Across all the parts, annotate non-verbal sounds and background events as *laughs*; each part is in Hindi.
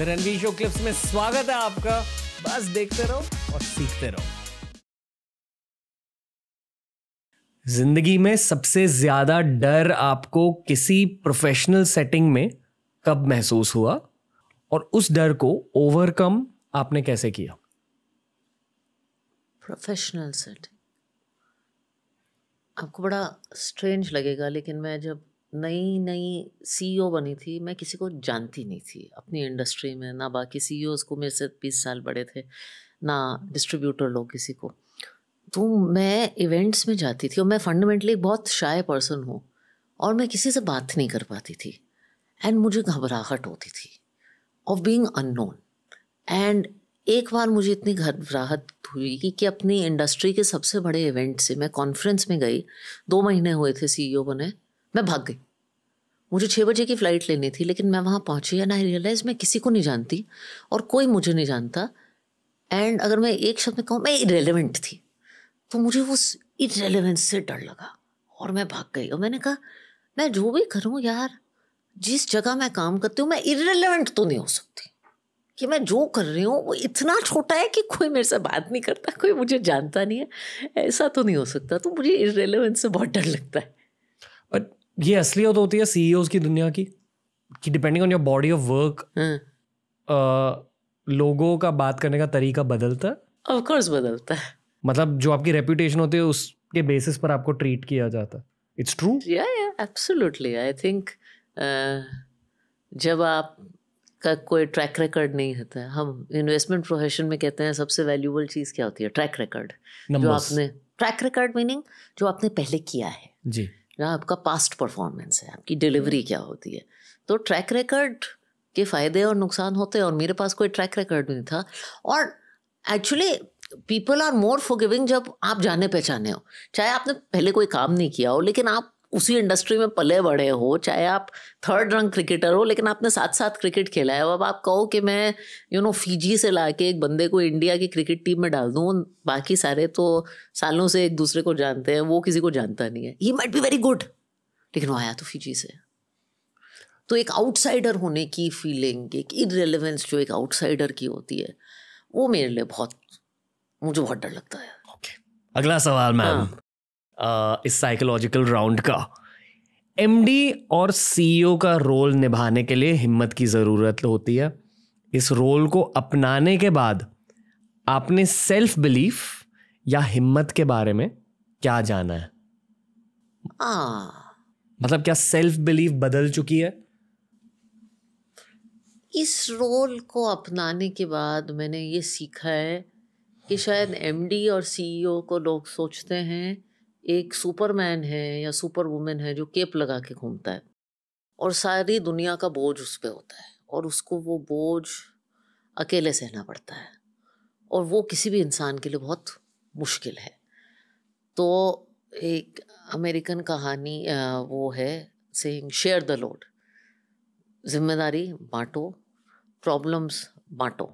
रणवीर शो क्लिप्स में स्वागत है आपका बस देखते रहो और सीखते रहो जिंदगी में सबसे ज्यादा डर आपको किसी प्रोफेशनल सेटिंग में कब महसूस हुआ और उस डर को ओवरकम आपने कैसे किया प्रोफेशनल सेटिंग आपको बड़ा स्ट्रेंज लगेगा लेकिन मैं जब नई नई सी बनी थी मैं किसी को जानती नहीं थी अपनी इंडस्ट्री में ना बाकी सी e को मेरे से बीस साल बड़े थे ना डिस्ट्रीब्यूटर लोग किसी को तो मैं इवेंट्स में जाती थी और मैं फंडामेंटली बहुत शाय पर्सन हूँ और मैं किसी से बात नहीं कर पाती थी एंड मुझे घबराहट होती थी ऑफ बींग अननोन एंड एक बार मुझे इतनी घबराहट हुई कि, कि अपनी इंडस्ट्री के सबसे बड़े इवेंट से मैं कॉन्फ्रेंस में गई दो महीने हुए थे सीईओ e बने मैं भाग गई मुझे छः बजे की फ़्लाइट लेनी थी लेकिन मैं वहाँ पहुँची एंड आई रियलाइज मैं किसी को नहीं जानती और कोई मुझे नहीं जानता एंड अगर मैं एक शब्द में कहूँ मैं इरेलीवेंट थी तो मुझे वो इरेलीवेंस से डर लगा और मैं भाग गई और मैंने कहा मैं जो भी करूँ यार जिस जगह मैं काम करती हूँ मैं इरेलीवेंट तो नहीं हो सकती कि मैं जो कर रही हूँ वो इतना छोटा है कि कोई मेरे से बात नहीं करता कोई मुझे जानता नहीं है ऐसा तो नहीं हो सकता तो मुझे इरेलीवेंस से बहुत डर लगता है ये असलियत होती है सीईओ e की दुनिया की कि depending on your body of work लोगों का बात करने का तरीका बदलता है कोर्स बदलता है मतलब जो आपकी रेपुटेशन होती है उसके बेसिस पर आपको ट्रीट किया जाता है इट्स ट्रू या या एब्सोल्युटली आई थिंक जब आप का कोई ट्रैक रिकॉर्ड नहीं होता है हम इन्वेस्टमेंट प्रोफेशन में कहते हैं सबसे वैल्यूबल चीज़ क्या होती है ट्रैक रिकॉर्ड जो आपने ट्रैक रिकॉर्ड मीनिंग जो आपने पहले किया है जी ना आपका पास्ट परफॉर्मेंस है आपकी डिलीवरी hmm. क्या होती है तो ट्रैक रिकॉर्ड के फ़ायदे और नुकसान होते हैं और मेरे पास कोई ट्रैक रिकॉर्ड नहीं था और actually people are more giving जब आप जाने पहचाने हो चाहे आपने पहले कोई काम नहीं किया हो लेकिन आप उसी इंडस्ट्री में पले बड़े हो चाहे आप थर्ड रंग क्रिकेटर हो लेकिन आपने साथ साथ क्रिकेट खेला है अब आप कहो कि मैं यू नो फीजी से ला के एक बंदे को इंडिया की क्रिकेट टीम में डाल दूँ बाकी सारे तो सालों से एक दूसरे को जानते हैं वो किसी को जानता नहीं है he might be very good लेकिन वो आया तो फीजी से तो एक आउटसाइडर होने की फीलिंग एक इनरेलीवेंस जो एक आउटसाइडर की होती है वो मेरे लिए बहुत मुझे बहुत डर लगता है okay. अगला सवाल मैम हाँ. इस साइकोलॉजिकल राउंड का एमडी और सीईओ e का रोल निभाने के लिए हिम्मत की ज़रूरत होती है इस रोल को अपनाने के बाद आपने सेल्फ बिलीफ या हिम्मत के बारे में क्या जाना है आ, हाँ। मतलब क्या सेल्फ बिलीफ बदल चुकी है इस रोल को अपनाने के बाद मैंने ये सीखा है कि शायद एमडी और सीईओ e को लोग सोचते हैं एक सुपरमैन है या सुपर वुमेन है जो केप लगा के घूमता है और सारी दुनिया का बोझ उस पर होता है और उसको वो बोझ अकेले सहना पड़ता है और वो किसी भी इंसान के लिए बहुत मुश्किल है तो एक अमेरिकन कहानी वो है सेइंग शेयर द लोड जिम्मेदारी बांटो प्रॉब्लम्स बांटो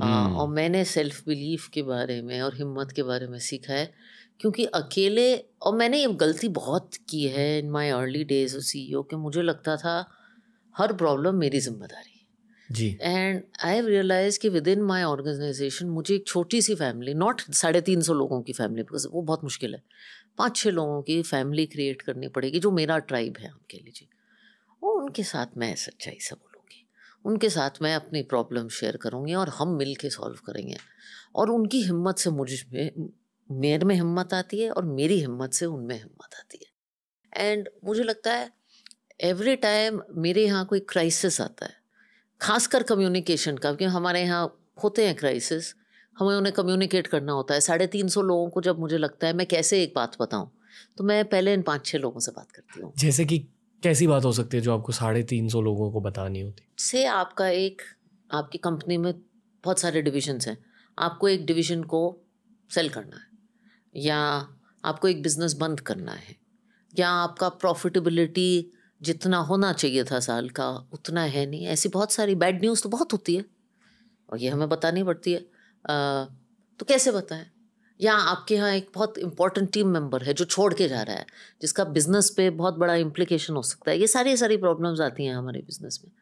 हम्म। और मैंने सेल्फ बिलीफ के बारे में और हिम्मत के बारे में सीखा है क्योंकि अकेले और मैंने ये गलती बहुत की है इन माई अर्ली डेज सी ओ के मुझे लगता था हर प्रॉब्लम मेरी जिम्मेदारी जी एंड आई हैव रियलाइज कि विद इन माई ऑर्गेनाइजेशन मुझे एक छोटी सी फैमिली नॉट साढ़े तीन सौ लोगों की फैमिली बिकॉज वो बहुत मुश्किल है पाँच छः लोगों की फैमिली क्रिएट करनी पड़ेगी जो मेरा ट्राइब है आप लिए जी और उनके साथ मैं सच्चाई से बोलूँगी उनके साथ मैं अपनी प्रॉब्लम शेयर करूँगी और हम मिल के सॉल्व करेंगे और उनकी हिम्मत से मुझ में मेरे में हिम्मत आती है और मेरी हिम्मत से उनमें हिम्मत आती है एंड मुझे लगता है एवरी टाइम मेरे यहाँ कोई क्राइसिस आता है खासकर कम्युनिकेशन का क्योंकि हमारे यहाँ होते हैं क्राइसिस हमें उन्हें कम्युनिकेट करना होता है साढ़े तीन सौ लोगों को जब मुझे लगता है मैं कैसे एक बात बताऊँ तो मैं पहले इन पाँच छः लोगों से बात करती हूँ जैसे कि कैसी बात हो सकती है जो आपको साढ़े तीन सौ लोगों को बतानी होती से आपका एक आपकी कंपनी में बहुत सारे डिविजन्स हैं आपको एक डिविजन को सेल करना है या आपको एक बिज़नेस बंद करना है या आपका प्रॉफिटेबिलिटी जितना होना चाहिए था साल का उतना है नहीं ऐसी बहुत सारी बैड न्यूज़ तो बहुत होती है और ये हमें बतानी पड़ती है आ, तो कैसे बताएं या आपके यहाँ एक बहुत इंपॉर्टेंट टीम मेंबर है जो छोड़ के जा रहा है जिसका बिज़नेस पे बहुत बड़ा इम्प्लिकेशन हो सकता है ये सारी सारी प्रॉब्लम्स आती हैं हमारे बिज़नेस में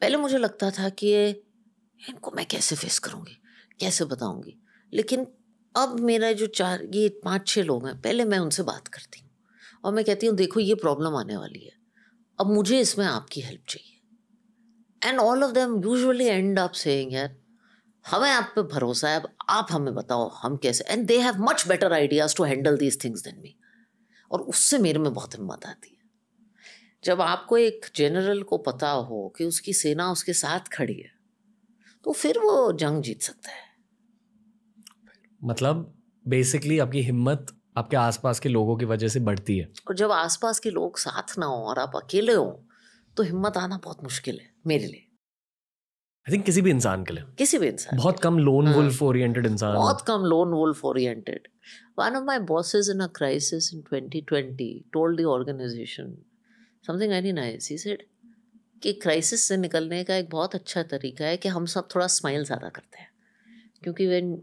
पहले मुझे लगता था कि इनको मैं कैसे फेस करूँगी कैसे बताऊँगी लेकिन अब मेरा जो चार ये पाँच छः लोग हैं पहले मैं उनसे बात करती हूँ और मैं कहती हूँ देखो ये प्रॉब्लम आने वाली है अब मुझे इसमें आपकी हेल्प चाहिए and all of them usually and आप सेइंग यार हमें आप पे भरोसा है अब आप हमें बताओ हम कैसे and they have much better ideas to handle these things than me और उससे मेरे में बहुत हिम्मत आती है जब आपको एक जनरल को पता हो कि उसकी सेना उसके साथ खड़ी है तो फिर वो जंग जीत सकता है मतलब बेसिकली आपकी हिम्मत आपके आसपास के लोगों की वजह से बढ़ती है और जब आसपास के लोग साथ ना हो और आप अकेले हो तो हिम्मत आना बहुत मुश्किल है मेरे लिए आई थिंक किसी भी इंसान के लिए किसी भी इंसान हाँ। बहुत कम लोन वुल्फ ओरिएंटेड इंसान बहुत कम lone wolf oriented one of my bosses in a crisis in 2020 told the organisation something very nice he said कि क्राइसिस से निकलने का एक बहुत अच्छा तरीका है कि हम सब थोड़ा स्माइल ज़्यादा करते हैं क्योंकि when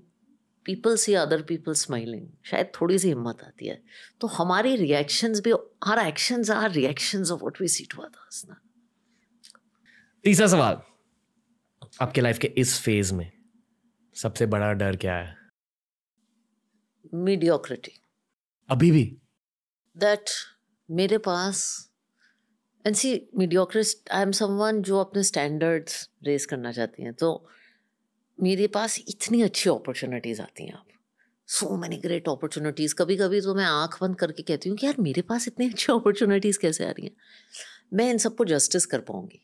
people see other people smiling शायद थोड़ी सी हिम्मत आती है तो हमारी रिएक्शंस भी हर actions are reactions of what we see to others ना तीसरा सवाल आपके लाइफ के इस फेज में सबसे बड़ा डर क्या है मीडियोक्रिटी अभी भी दैट मेरे पास and see mediocrist I am someone जो अपने स्टैंडर्ड्स रेज करना चाहती हैं तो so, मेरे पास इतनी अच्छी अपॉर्चुनिटीज़ आती हैं आप सो मैनी ग्रेट अपॉर्चुनिटीज़ कभी कभी तो मैं आंख बंद करके कहती हूँ कि यार मेरे पास इतनी अच्छी अपॉर्चुनिटीज़ कैसे आ रही हैं मैं इन सबको जस्टिस कर पाऊंगी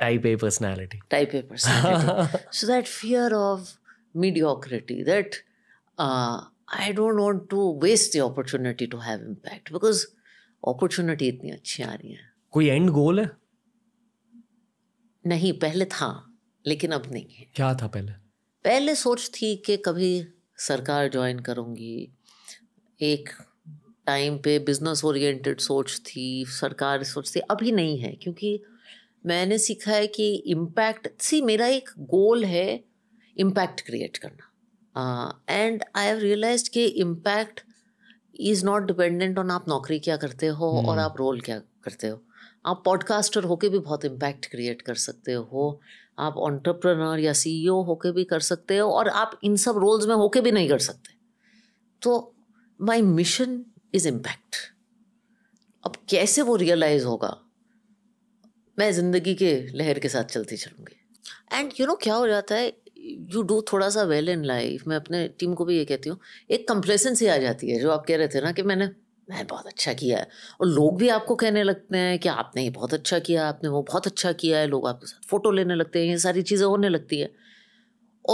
type A personality type A personality so that fear of mediocrity that I don't want to waste the opportunity to have impact because opportunity इतनी अच्छी आ रही है कोई एंड गोल है नहीं पहले था लेकिन अब नहीं है क्या था पहले पहले सोच थी कि कभी सरकार ज्वाइन करूँगी एक टाइम पे बिजनेस ओरिएंटेड सोच थी सरकार सोच थी अभी नहीं है क्योंकि मैंने सीखा है कि इम्पैक्ट सी मेरा एक गोल है इम्पैक्ट क्रिएट करना एंड आई हैव रियलाइज कि impact is not dependent on आप नौकरी क्या करते हो hmm. और आप रोल क्या करते हो आप पॉडकास्टर होके भी बहुत इम्पैक्ट क्रिएट कर सकते हो आप ऑन्टरप्रनर या ई e होके भी कर सकते हो और आप इन सब रोल्स में होके भी नहीं कर सकते तो माई मिशन इज इम्पैक्ट अब कैसे वो रियलाइज होगा मैं ज़िंदगी के लहर के साथ चलती चलूँगी एंड यू नो क्या हो जाता है यू डू थोड़ा सा वेल इन लाइफ मैं अपने टीम को भी ये कहती हूँ एक कंप्लेसेंसी आ जाती है जो आप कह रहे थे ना कि मैंने मैं बहुत अच्छा किया है और लोग भी आपको कहने लगते हैं कि आपने ये बहुत अच्छा किया आपने वो बहुत अच्छा किया है लोग आपके साथ फ़ोटो लेने लगते हैं ये सारी चीज़ें होने लगती है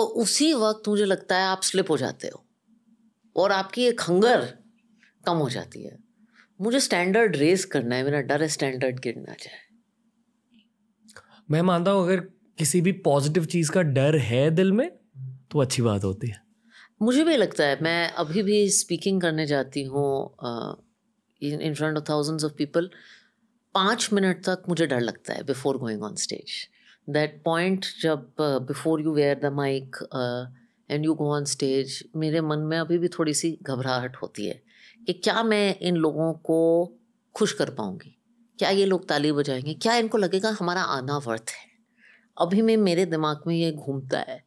और उसी वक्त मुझे लगता है आप स्लिप हो जाते हो और आपकी एक हंगर कम हो जाती है मुझे स्टैंडर्ड रेस करना है मेरा डर है स्टैंडर्ड गिर ना जाए मैं मानता हूँ अगर किसी भी पॉजिटिव चीज़ का डर है दिल में तो अच्छी बात होती है मुझे भी लगता है मैं अभी भी स्पीकिंग करने जाती हूँ in front of thousand of people पाँच मिनट तक मुझे डर लगता है before going on stage that point जब before you wear the mic and you go on stage मेरे मन में अभी भी थोड़ी सी घबराहट होती है कि क्या मैं इन लोगों को खुश कर पाऊँगी क्या ये लोग ताली बजाएंगे क्या इनको लगेगा हमारा आना वर्थ है अभी मैं मेरे दिमाग में ये घूमता है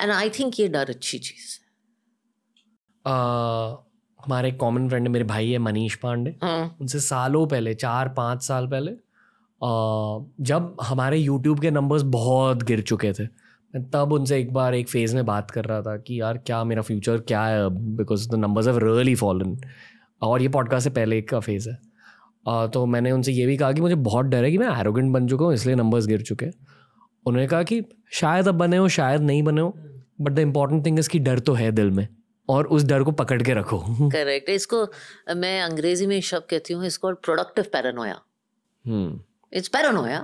एंड आई थिंक ये डर अच्छी चीज़ है uh... हमारे कॉमन फ्रेंड है मेरे भाई है मनीष पांडे हाँ। उनसे सालों पहले चार पाँच साल पहले जब हमारे यूट्यूब के नंबर्स बहुत गिर चुके थे मैं तब उनसे एक बार एक फेज़ में बात कर रहा था कि यार क्या मेरा फ्यूचर क्या है अब because the numbers of really fallen और ये पॉडकास्ट से पहले एक का फेज़ है आ, तो मैंने उनसे ये भी कहा कि मुझे बहुत डर है कि मैं एरोगेंट बन चुका हूँ इसलिए नंबर्स गिर चुके हैं उन्होंने कहा कि शायद अब बने हो शायद नहीं बने हो बट द इम्पॉर्टेंट थिंग इसकी डर तो है दिल में और उस डर को पकड़ के रखो करेक्ट इसको मैं अंग्रेजी में शब्द कहती हूँ इसको productive paranoia it's paranoia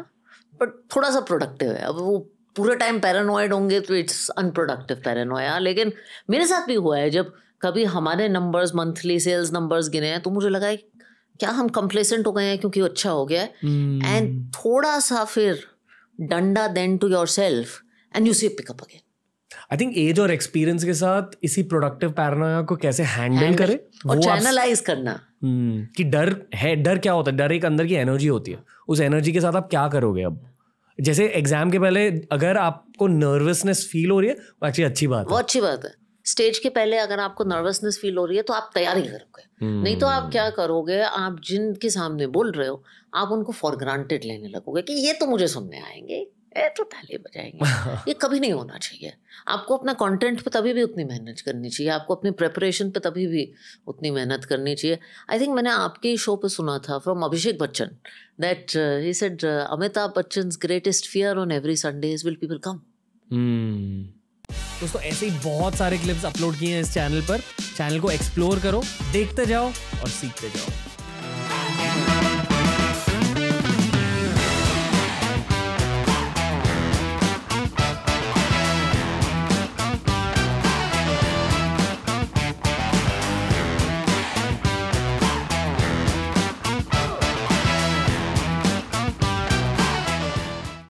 but थोड़ा सा प्रोडक्टिव है अब वो पूरा टाइम पैरानोइड होंगे तो इट्स अनप्रोडक्टिव पैरानोया लेकिन मेरे साथ भी हुआ है जब कभी हमारे नंबर्स मंथली सेल्स नंबर्स गिने हैं तो मुझे लगा है क्या हम कंप्लेसेंट हो गए हैं क्योंकि अच्छा हो गया है एंड हम्म। hmm. थोड़ा सा फिर डंडा then to yourself and you see pickup again I think age और एक्सपीरियंस के साथ इसी प्रोडक्टिव पैरानोया को कैसे हैंडल करे और चैनलाइज करना हम्म, कि डर है डर क्या होता है डर एक अंदर की एनर्जी होती है उस एनर्जी के साथ आप क्या करोगे अब जैसे एग्जाम के पहले अगर आपको नर्वसनेस फील हो रही है वो एक्चुअली अच्छी बात है वो अच्छी बात है स्टेज के पहले अगर आपको नर्वसनेस फील हो रही है तो आप तैयारी करोगे hmm. नहीं तो आप क्या करोगे आप जिनके सामने बोल रहे हो आप उनको फॉर ग्रांटेड लेने लगोगे कि ये तो मुझे सुनने आएंगे ए तो ताली बजाएंगे *laughs* ये कभी नहीं होना चाहिए आपको अपना कंटेंट पे तभी भी उतनी मेहनत करनी चाहिए आपको अपनी प्रेपरेशन पे तभी भी उतनी मेहनत करनी चाहिए आई थिंक मैंने आपके शो पे सुना था from Abhishek Bachchan that he said Amitabh Bachchan greatest fear on every Sunday is will people come दोस्तों ऐसे ही बहुत सारे क्लिप्स अपलोड किए हैं इस चैनल पर चैनल को एक्सप्लोर करो देखते जाओ और सीखते जाओ